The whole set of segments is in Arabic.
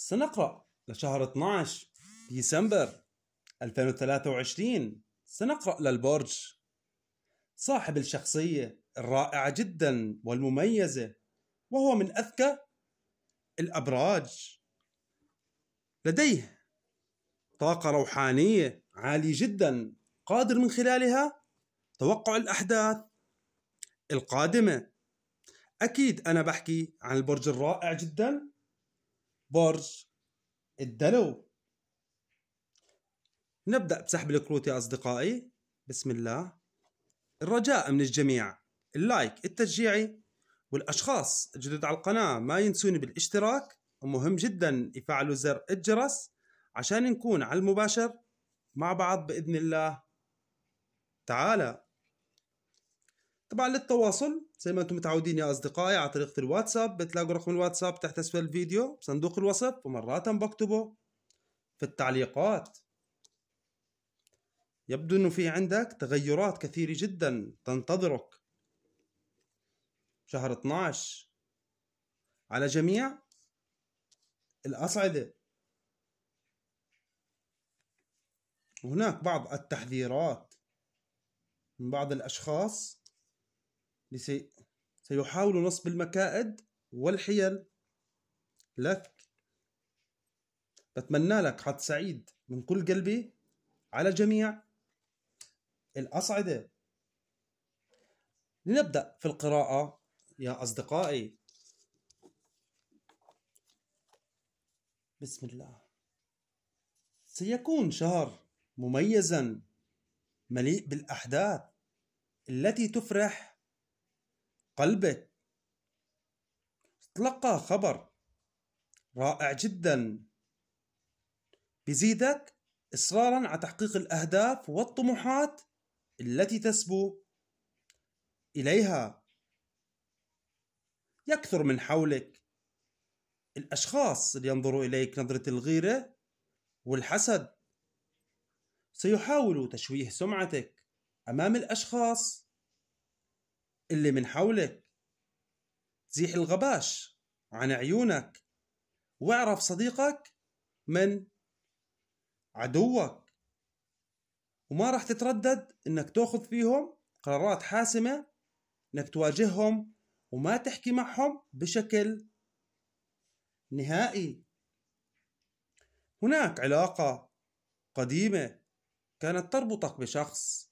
سنقرأ لشهر 12 ديسمبر 2023 سنقرأ للبرج صاحب الشخصية الرائعة جدا والمميزة وهو من أذكى الأبراج لديه طاقة روحانية عالية جدا قادر من خلالها توقع الأحداث القادمة أكيد أنا بحكي عن البرج الرائع جدا برج الدلو نبدأ بسحب الكروت يا أصدقائي بسم الله الرجاء من الجميع اللايك التشجيعي والأشخاص الجدد على القناة ما ينسون بالاشتراك ومهم جدا يفعلوا زر الجرس عشان نكون على المباشر مع بعض بإذن الله تعالى طبعا للتواصل زي ما انتم متعودين يا اصدقائي على طريقه الواتساب بتلاقوا رقم الواتساب تحت اسفل الفيديو بصندوق الوصف ومرات بكتبه في التعليقات يبدو انه في عندك تغيرات كثيره جدا تنتظرك شهر 12 على جميع الاصعده وهناك بعض التحذيرات من بعض الاشخاص لسي سيحاول نصب المكائد والحيل لك بتمنى لك حظ سعيد من كل قلبي على جميع الأصعدة لنبدأ في القراءة يا أصدقائي بسم الله سيكون شهر مميزا مليء بالأحداث التي تفرح قلبك تلقى خبر رائع جدا بيزيدك إصرارا على تحقيق الأهداف والطموحات التي تسبو إليها يكثر من حولك الأشخاص اللي ينظروا إليك نظرة الغيرة والحسد سيحاولوا تشويه سمعتك أمام الأشخاص اللي من حولك زيح الغباش عن عيونك واعرف صديقك من عدوك وما راح تتردد انك تاخذ فيهم قرارات حاسمة انك تواجههم وما تحكي معهم بشكل نهائي هناك علاقة قديمة كانت تربطك بشخص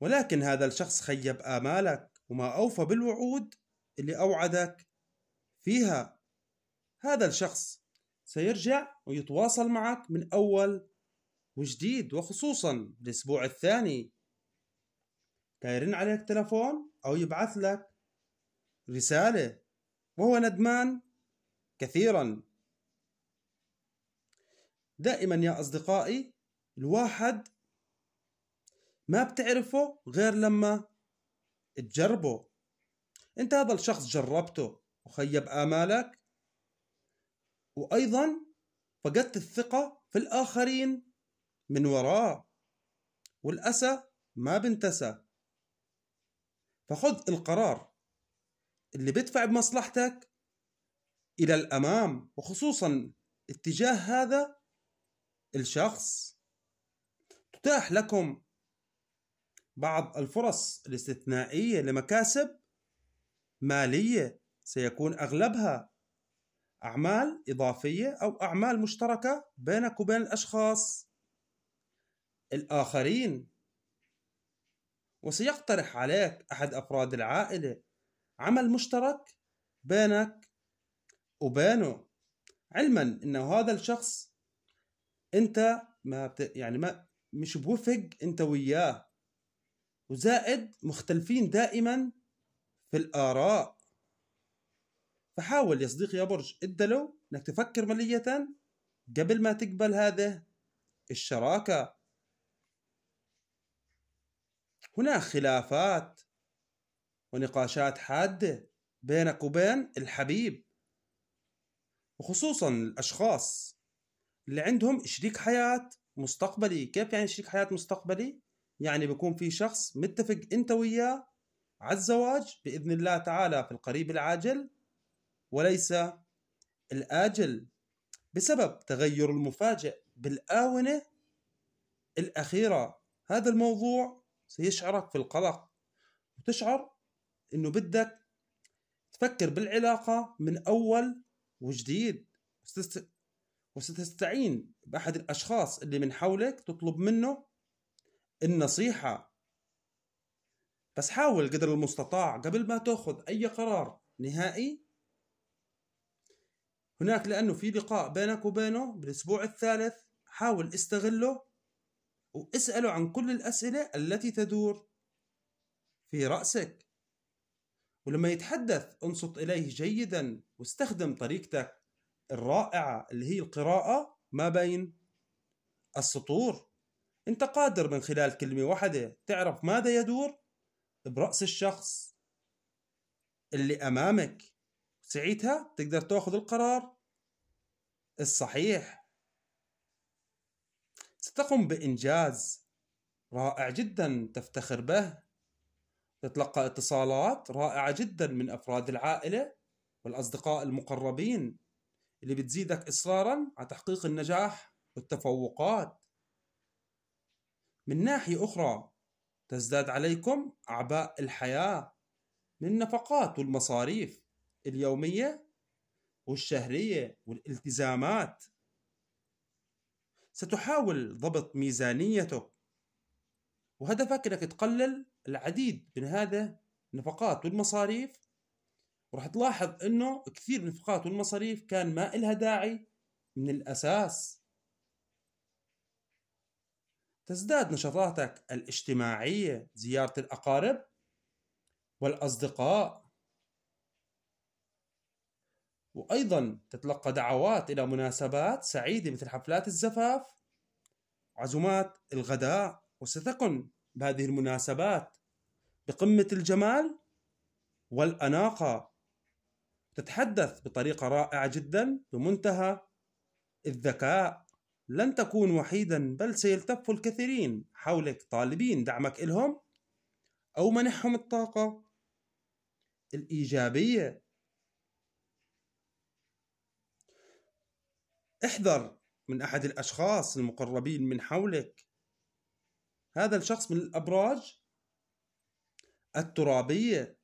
ولكن هذا الشخص خيب آمالك وما أوفى بالوعود اللي أوعدك فيها هذا الشخص سيرجع ويتواصل معك من أول وجديد وخصوصا الأسبوع الثاني كيرن عليك تلفون أو يبعث لك رسالة وهو ندمان كثيرا دائما يا أصدقائي الواحد ما بتعرفه غير لما تجربه انت هذا الشخص جربته وخيب امالك وايضا فقدت الثقه في الاخرين من وراه والاسى ما بنتسى فخذ القرار اللي بدفع بمصلحتك الى الامام وخصوصا اتجاه هذا الشخص تتاح لكم بعض الفرص الاستثنائية لمكاسب مالية سيكون أغلبها أعمال إضافية أو أعمال مشتركة بينك وبين الأشخاص الآخرين وسيقترح عليك أحد أفراد العائلة عمل مشترك بينك وبينه علما أنه هذا الشخص أنت ما بت... يعني ما مش بوفق أنت وياه وزائد مختلفين دائما في الآراء فحاول يا صديقي يا برج ادلو انك تفكر مليه قبل ما تقبل هذه الشراكة هناك خلافات ونقاشات حادة بينك وبين الحبيب وخصوصا الأشخاص اللي عندهم شريك حياة مستقبلي كيف يعني شريك حياة مستقبلي؟ يعني بيكون في شخص متفق انت وياه على الزواج باذن الله تعالى في القريب العاجل وليس الاجل بسبب تغير المفاجئ بالاونه الاخيره هذا الموضوع سيشعرك في القلق وتشعر انه بدك تفكر بالعلاقه من اول وجديد وستستعين باحد الاشخاص اللي من حولك تطلب منه النصيحة بس حاول قدر المستطاع قبل ما تأخذ أي قرار نهائي هناك لأنه في لقاء بينك وبينه بالأسبوع الثالث حاول استغله واسأله عن كل الأسئلة التي تدور في رأسك ولما يتحدث انصت إليه جيدا واستخدم طريقتك الرائعة اللي هي القراءة ما بين السطور أنت قادر من خلال كلمة واحدة تعرف ماذا يدور برأس الشخص اللي أمامك ساعتها تقدر تاخذ القرار الصحيح ستقوم بإنجاز رائع جدا تفتخر به تتلقى اتصالات رائعة جدا من أفراد العائلة والأصدقاء المقربين اللي بتزيدك إصرارا على تحقيق النجاح والتفوقات من ناحية أخرى تزداد عليكم أعباء الحياة من النفقات والمصاريف اليومية والشهرية والالتزامات ستحاول ضبط ميزانيتك وهدفك انك تقلل العديد من هذا النفقات والمصاريف وراح تلاحظ انه كثير من النفقات والمصاريف كان ما إلها داعي من الأساس تزداد نشاطاتك الاجتماعية زيارة الأقارب والأصدقاء وأيضا تتلقى دعوات إلى مناسبات سعيدة مثل حفلات الزفاف عزومات الغداء وستكن بهذه المناسبات بقمة الجمال والأناقة تتحدث بطريقة رائعة جدا بمنتهى الذكاء لن تكون وحيدا بل سيلتف الكثيرين حولك طالبين دعمك إلهم أو منحهم الطاقة الإيجابية احذر من أحد الأشخاص المقربين من حولك هذا الشخص من الأبراج الترابية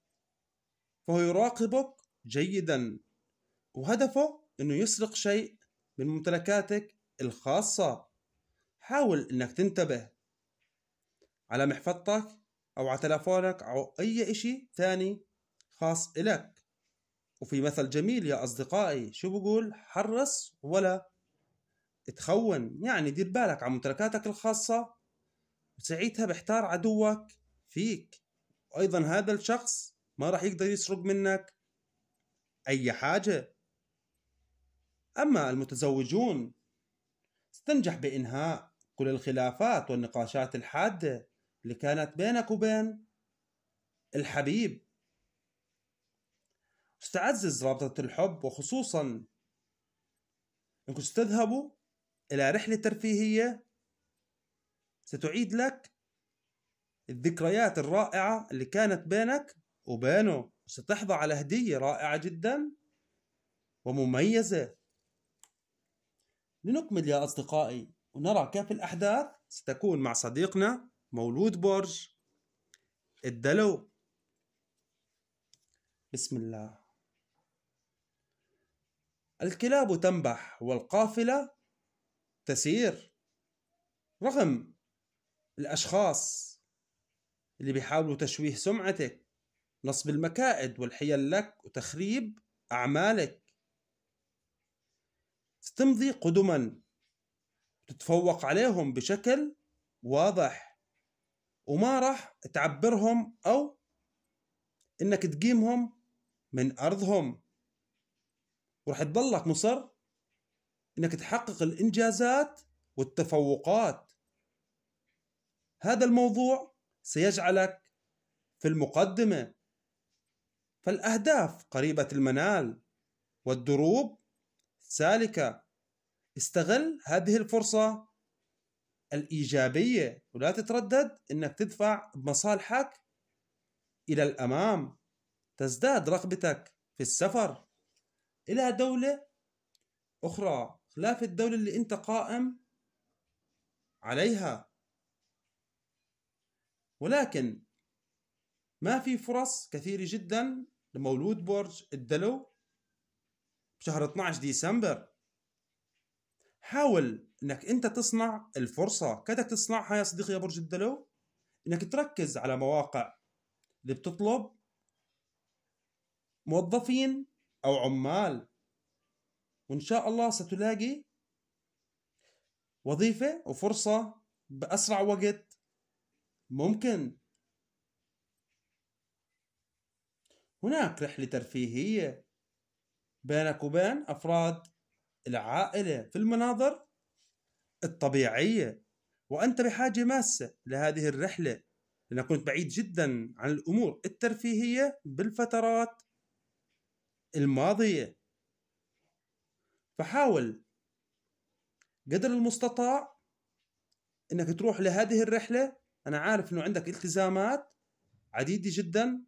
فهو يراقبك جيدا وهدفه أنه يسرق شيء من ممتلكاتك الخاصة حاول إنك تنتبه على محفظتك أو على تلفونك أو أي إشي ثاني خاص إلك وفي مثل جميل يا أصدقائي شو بقول حرص ولا تخون يعني دير بالك على ممتلكاتك الخاصة وساعتها بحتار عدوك فيك وأيضا هذا الشخص ما راح يقدر يسرق منك أي حاجة أما المتزوجون تنجح بإنهاء كل الخلافات والنقاشات الحادة اللي كانت بينك وبين الحبيب وستعزز رابطة الحب وخصوصا انكم ستذهبوا الى رحلة ترفيهية ستعيد لك الذكريات الرائعة اللي كانت بينك وبينه ستحظى على هدية رائعة جدا ومميزة لنكمل يا أصدقائي ونرى كيف الأحداث ستكون مع صديقنا مولود برج الدلو بسم الله الكلاب تنبح والقافلة تسير رغم الأشخاص اللي بيحاولوا تشويه سمعتك نصب المكائد والحيل لك وتخريب أعمالك ستمضي قدما تتفوق عليهم بشكل واضح وما راح تعبرهم أو إنك تقيمهم من أرضهم وراح تضلك مصر إنك تحقق الإنجازات والتفوقات هذا الموضوع سيجعلك في المقدمة فالأهداف قريبة المنال والدروب سالكة استغل هذه الفرصة الإيجابية ولا تتردد أنك تدفع بمصالحك إلى الأمام تزداد رغبتك في السفر إلى دولة أخرى خلاف الدولة اللي أنت قائم عليها ولكن ما في فرص كثيرة جدا لمولود برج الدلو شهر 12 ديسمبر حاول انك انت تصنع الفرصه كدك تصنعها يا صديقي يا برج الدلو انك تركز على مواقع اللي بتطلب موظفين او عمال وان شاء الله ستلاقي وظيفه وفرصه باسرع وقت ممكن هناك رحله ترفيهيه بينك وبين أفراد العائلة في المناظر الطبيعية وأنت بحاجة ماسة لهذه الرحلة لأنك كنت بعيد جدا عن الأمور الترفيهية بالفترات الماضية فحاول قدر المستطاع أنك تروح لهذه الرحلة أنا عارف أنه عندك التزامات عديدة جدا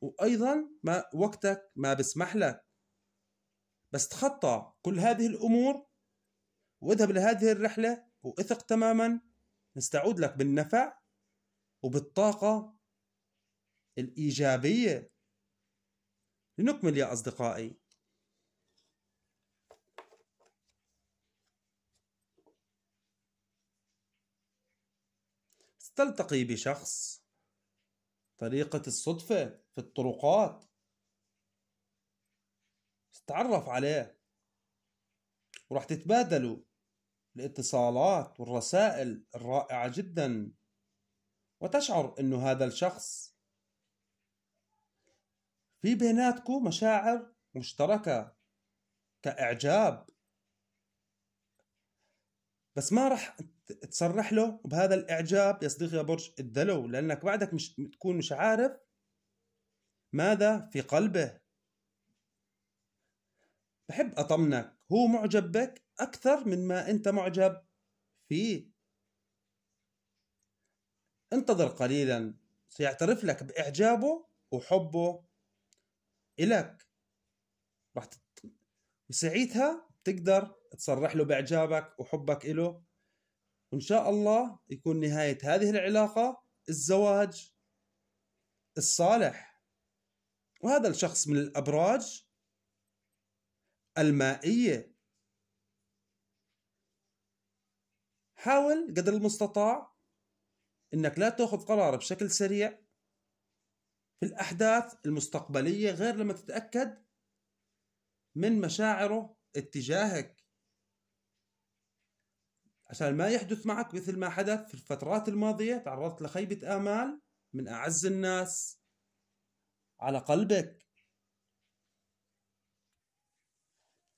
وأيضا ما وقتك ما بسمح لك بس تخطى كل هذه الامور واذهب لهذه الرحله واثق تماما نستعود لك بالنفع وبالطاقه الايجابيه لنكمل يا اصدقائي تلتقي بشخص طريقة الصدفة في الطرقات تتعرف عليه وراح تتبادلوا الاتصالات والرسائل الرائعة جدا وتشعر انه هذا الشخص في بيناتكم مشاعر مشتركة كإعجاب بس ما راح تصرح له بهذا الإعجاب يا صديقي يا برج الدلو لأنك بعدك مش تكون مش عارف ماذا في قلبه بحب أطمنك هو معجب بك أكثر من ما أنت معجب فيه انتظر قليلا سيعترف لك بإعجابه وحبه إلك راح تت... وساعتها بتقدر تصرح له بإعجابك وحبك إله وإن شاء الله يكون نهاية هذه العلاقة الزواج الصالح وهذا الشخص من الأبراج المائية حاول قدر المستطاع انك لا تاخذ قرار بشكل سريع في الاحداث المستقبليه غير لما تتاكد من مشاعره اتجاهك عشان ما يحدث معك مثل ما حدث في الفترات الماضيه تعرضت لخيبه امال من اعز الناس على قلبك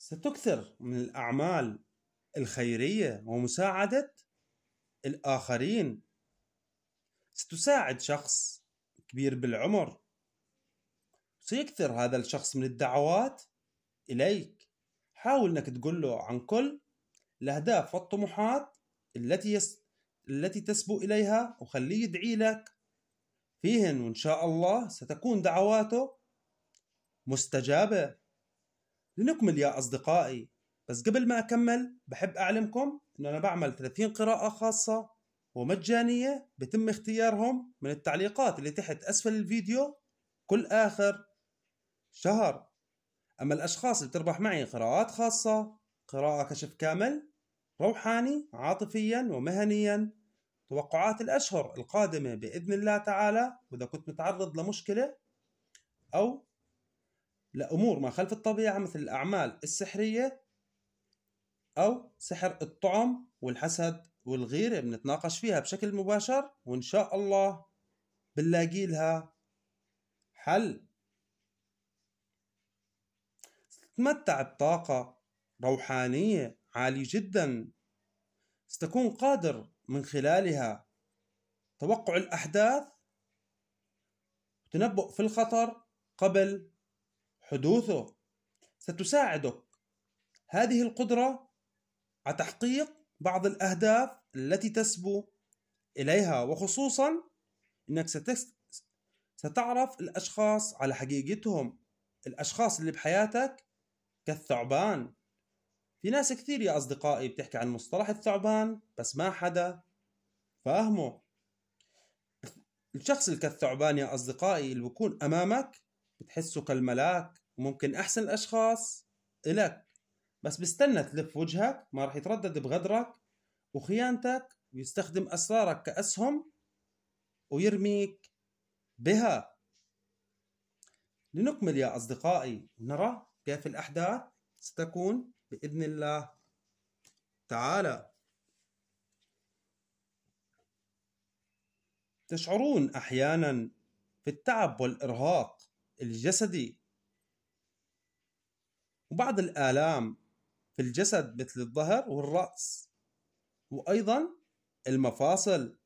ستكثر من الأعمال الخيرية ومساعدة الآخرين ستساعد شخص كبير بالعمر سيكثر هذا الشخص من الدعوات إليك حاول أنك تقول له عن كل الأهداف والطموحات التي يس... التي تسبو إليها وخليه يدعي لك فيهن وإن شاء الله ستكون دعواته مستجابة لنكمل يا أصدقائي بس قبل ما أكمل بحب أعلمكم أنه أنا بعمل 30 قراءة خاصة ومجانية بتم اختيارهم من التعليقات اللي تحت أسفل الفيديو كل آخر شهر أما الأشخاص اللي بتربح معي قراءات خاصة قراءة كشف كامل روحاني عاطفيا ومهنيا توقعات الأشهر القادمة بإذن الله تعالى وإذا كنت متعرض لمشكلة أو لأمور ما خلف الطبيعة مثل الأعمال السحرية أو سحر الطعم والحسد والغيرة بنتناقش فيها بشكل مباشر وإن شاء الله بنلاقي لها حل تتمتع بطاقة روحانية عالية جدا ستكون قادر من خلالها توقع الأحداث وتنبؤ في الخطر قبل حدوثه ستساعدك هذه القدرة على تحقيق بعض الأهداف التي تسبو إليها وخصوصا أنك ستس... ستعرف الأشخاص على حقيقتهم الأشخاص اللي بحياتك كالثعبان في ناس كثير يا أصدقائي بتحكي عن مصطلح الثعبان بس ما حدا فاهمه الشخص اللي كالثعبان يا أصدقائي اللي بكون أمامك بتحسه كالملاك وممكن احسن الاشخاص الك بس بستنى تلف وجهك ما راح يتردد بغدرك وخيانتك ويستخدم اسرارك كاسهم ويرميك بها لنكمل يا اصدقائي نرى كيف الاحداث ستكون باذن الله تعالى تشعرون احيانا في التعب والارهاق الجسدي وبعض الآلام في الجسد مثل الظهر والرأس وأيضا المفاصل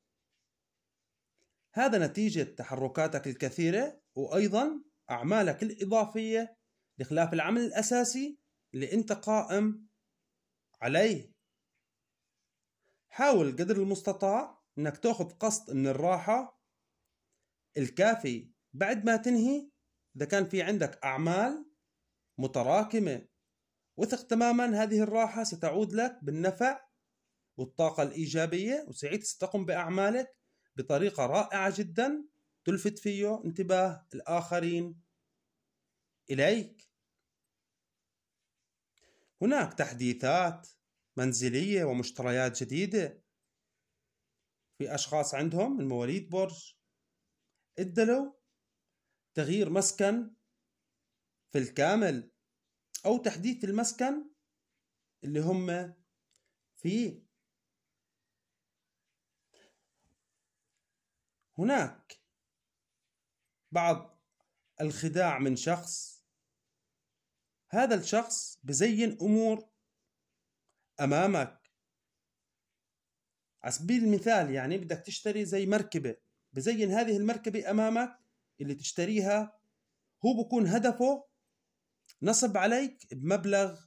هذا نتيجة تحركاتك الكثيرة وأيضا أعمالك الإضافية بخلاف العمل الأساسي اللي أنت قائم عليه حاول قدر المستطاع أنك تأخذ قسط من الراحة الكافي بعد ما تنهي إذا كان في عندك أعمال متراكمة وثق تماما هذه الراحة ستعود لك بالنفع والطاقة الإيجابية وسعيد ستقوم بأعمالك بطريقة رائعة جدا تلفت فيه انتباه الآخرين إليك هناك تحديثات منزلية ومشتريات جديدة في أشخاص عندهم من مواليد برج الدلو تغيير مسكن في الكامل أو تحديث المسكن اللي هم فيه هناك بعض الخداع من شخص هذا الشخص بزين أمور أمامك على سبيل المثال يعني بدك تشتري زي مركبة بزين هذه المركبة أمامك اللي تشتريها هو بكون هدفه نصب عليك بمبلغ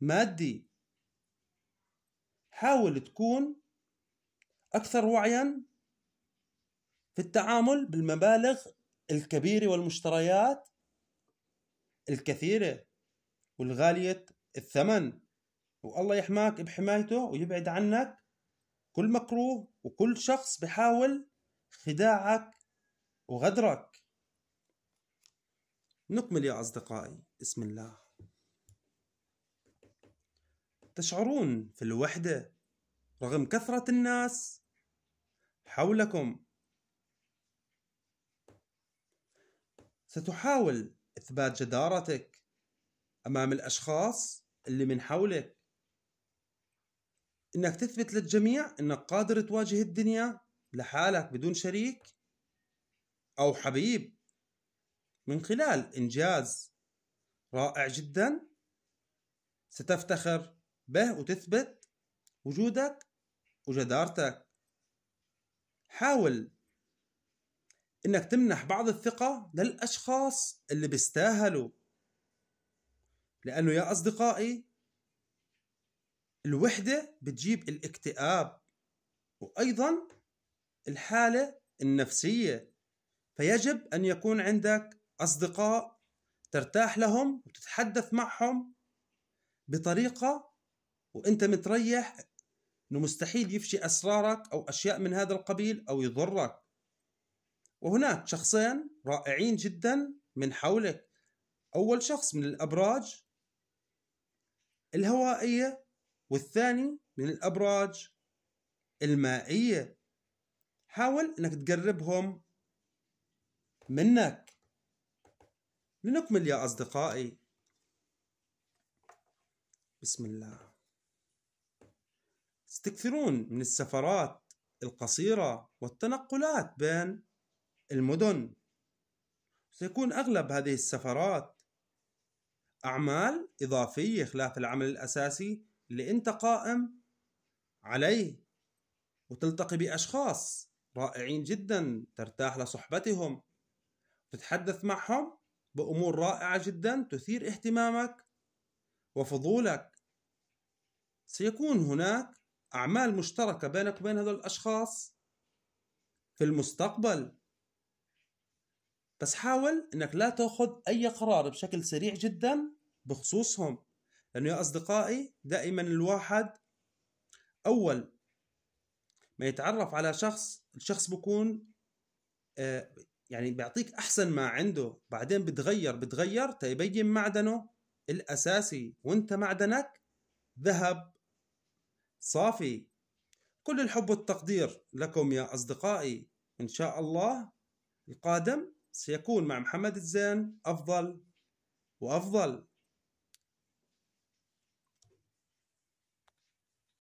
مادي حاول تكون أكثر وعيا في التعامل بالمبالغ الكبيرة والمشتريات الكثيرة والغالية الثمن والله يحماك بحمايته ويبعد عنك كل مكروه وكل شخص بحاول خداعك وغدرك نكمل يا أصدقائي بسم الله تشعرون في الوحدة رغم كثرة الناس حولكم ستحاول إثبات جدارتك أمام الأشخاص اللي من حولك إنك تثبت للجميع إنك قادر تواجه الدنيا لحالك بدون شريك أو حبيب من خلال إنجاز رائع جدا ستفتخر به وتثبت وجودك وجدارتك حاول انك تمنح بعض الثقة للأشخاص اللي بيستاهلوا لأنه يا أصدقائي الوحدة بتجيب الاكتئاب وأيضا الحالة النفسية فيجب أن يكون عندك أصدقاء ترتاح لهم وتتحدث معهم بطريقة وأنت متريح أنه مستحيل يفشي أسرارك أو أشياء من هذا القبيل أو يضرك وهناك شخصين رائعين جدا من حولك أول شخص من الأبراج الهوائية والثاني من الأبراج المائية حاول أنك تقربهم منك لنكمل يا أصدقائي بسم الله تستكثرون من السفرات القصيرة والتنقلات بين المدن سيكون أغلب هذه السفرات أعمال إضافية خلاف العمل الأساسي اللي أنت قائم عليه وتلتقي بأشخاص رائعين جدا ترتاح لصحبتهم تتحدث معهم بأمور رائعة جدا تثير اهتمامك وفضولك سيكون هناك أعمال مشتركة بينك وبين هذول الأشخاص في المستقبل بس حاول أنك لا تأخذ أي قرار بشكل سريع جدا بخصوصهم لأنه يا أصدقائي دائما الواحد أول ما يتعرف على شخص الشخص بكون آه، يعني بيعطيك احسن ما عنده بعدين بتغير بتغير تبين طيب معدنه الاساسي وانت معدنك ذهب صافي كل الحب والتقدير لكم يا اصدقائي ان شاء الله القادم سيكون مع محمد الزين افضل وافضل